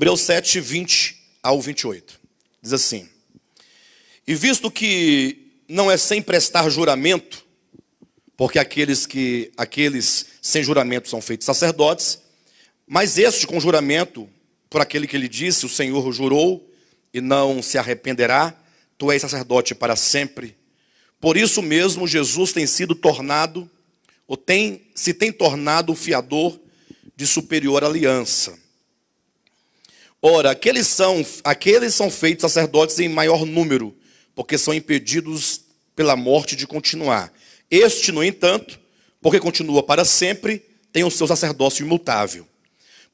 Hebreus 7, 20 ao 28. Diz assim: E visto que não é sem prestar juramento, porque aqueles que aqueles sem juramento são feitos sacerdotes, mas este com juramento, por aquele que lhe disse, o Senhor jurou e não se arrependerá, tu és sacerdote para sempre. Por isso mesmo Jesus tem sido tornado ou tem se tem tornado o fiador de superior aliança Ora, aqueles são, aqueles são feitos sacerdotes em maior número, porque são impedidos pela morte de continuar. Este, no entanto, porque continua para sempre, tem o seu sacerdócio imutável.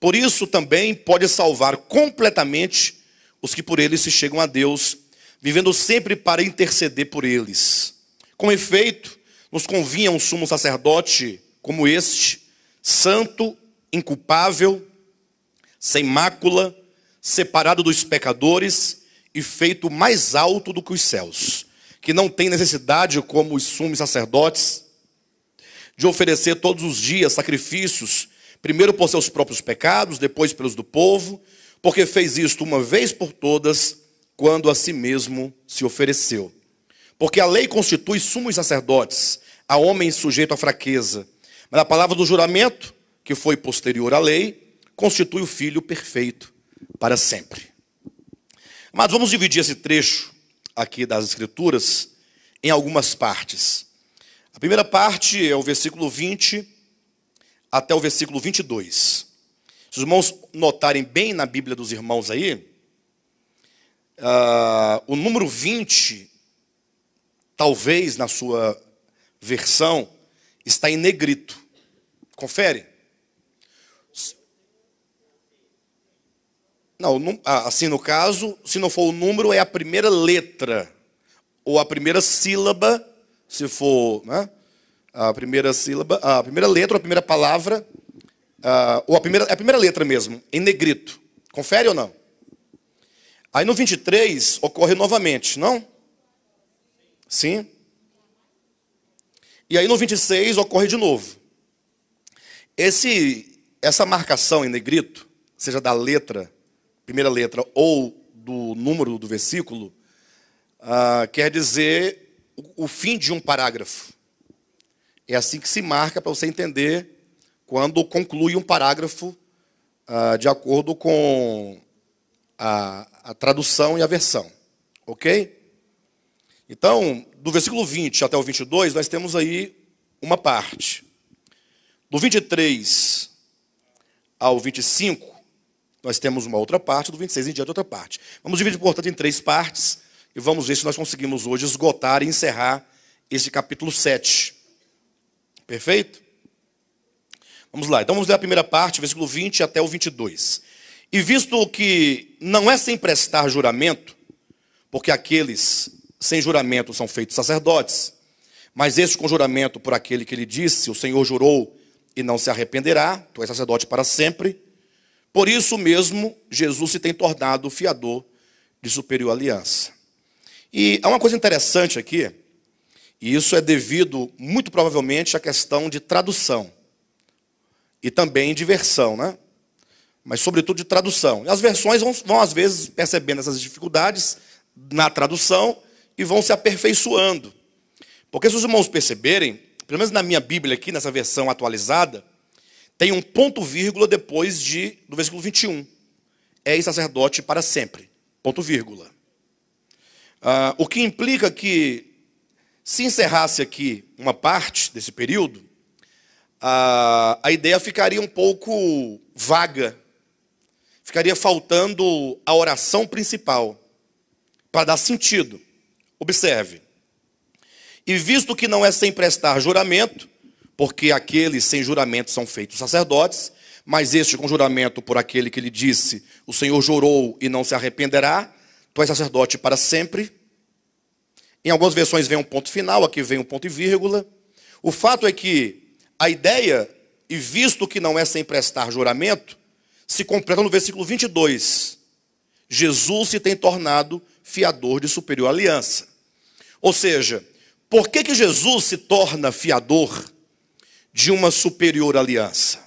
Por isso também pode salvar completamente os que por ele se chegam a Deus, vivendo sempre para interceder por eles. Com efeito, nos convinha um sumo sacerdote como este, santo, inculpável, sem mácula, separado dos pecadores e feito mais alto do que os céus, que não tem necessidade, como os sumos sacerdotes, de oferecer todos os dias sacrifícios, primeiro por seus próprios pecados, depois pelos do povo, porque fez isto uma vez por todas, quando a si mesmo se ofereceu. Porque a lei constitui sumos sacerdotes, a homem sujeito à fraqueza, mas a palavra do juramento, que foi posterior à lei, constitui o filho perfeito para sempre. Mas vamos dividir esse trecho aqui das Escrituras em algumas partes. A primeira parte é o versículo 20 até o versículo 22. Se os irmãos notarem bem na Bíblia dos irmãos aí, uh, o número 20, talvez na sua versão, está em negrito. Confere. Não, ah, assim no caso, se não for o número, é a primeira letra. Ou a primeira sílaba, se for né? a primeira sílaba, a primeira letra, a primeira palavra, ah, ou a primeira, é a primeira letra mesmo, em negrito. Confere ou não? Aí no 23 ocorre novamente, não? Sim? E aí no 26 ocorre de novo. Esse, essa marcação em negrito, seja da letra primeira letra ou do número do versículo, uh, quer dizer o, o fim de um parágrafo. É assim que se marca para você entender quando conclui um parágrafo uh, de acordo com a, a tradução e a versão. Ok? Então, do versículo 20 até o 22, nós temos aí uma parte. Do 23 ao 25, nós temos uma outra parte, do 26 em diante, outra parte. Vamos dividir, portanto, em três partes e vamos ver se nós conseguimos hoje esgotar e encerrar esse capítulo 7. Perfeito? Vamos lá, então vamos ler a primeira parte, versículo 20 até o 22. E visto que não é sem prestar juramento, porque aqueles sem juramento são feitos sacerdotes, mas este com juramento por aquele que lhe disse: O Senhor jurou e não se arrependerá, tu és sacerdote para sempre. Por isso mesmo, Jesus se tem tornado fiador de superior aliança. E há uma coisa interessante aqui, e isso é devido, muito provavelmente, à questão de tradução e também de versão, né? mas sobretudo de tradução. E as versões vão, vão, às vezes, percebendo essas dificuldades na tradução e vão se aperfeiçoando. Porque se os irmãos perceberem, pelo menos na minha Bíblia aqui, nessa versão atualizada, tem um ponto vírgula depois de, do versículo 21. É sacerdote para sempre. Ponto vírgula. Ah, o que implica que, se encerrasse aqui uma parte desse período, ah, a ideia ficaria um pouco vaga. Ficaria faltando a oração principal para dar sentido. Observe. E visto que não é sem prestar juramento, porque aqueles sem juramento são feitos sacerdotes, mas este com juramento por aquele que lhe disse: O Senhor jurou e não se arrependerá, tu és sacerdote para sempre. Em algumas versões vem um ponto final, aqui vem um ponto e vírgula. O fato é que a ideia, e visto que não é sem prestar juramento, se completa no versículo 22. Jesus se tem tornado fiador de superior aliança. Ou seja, por que, que Jesus se torna fiador de uma superior aliança.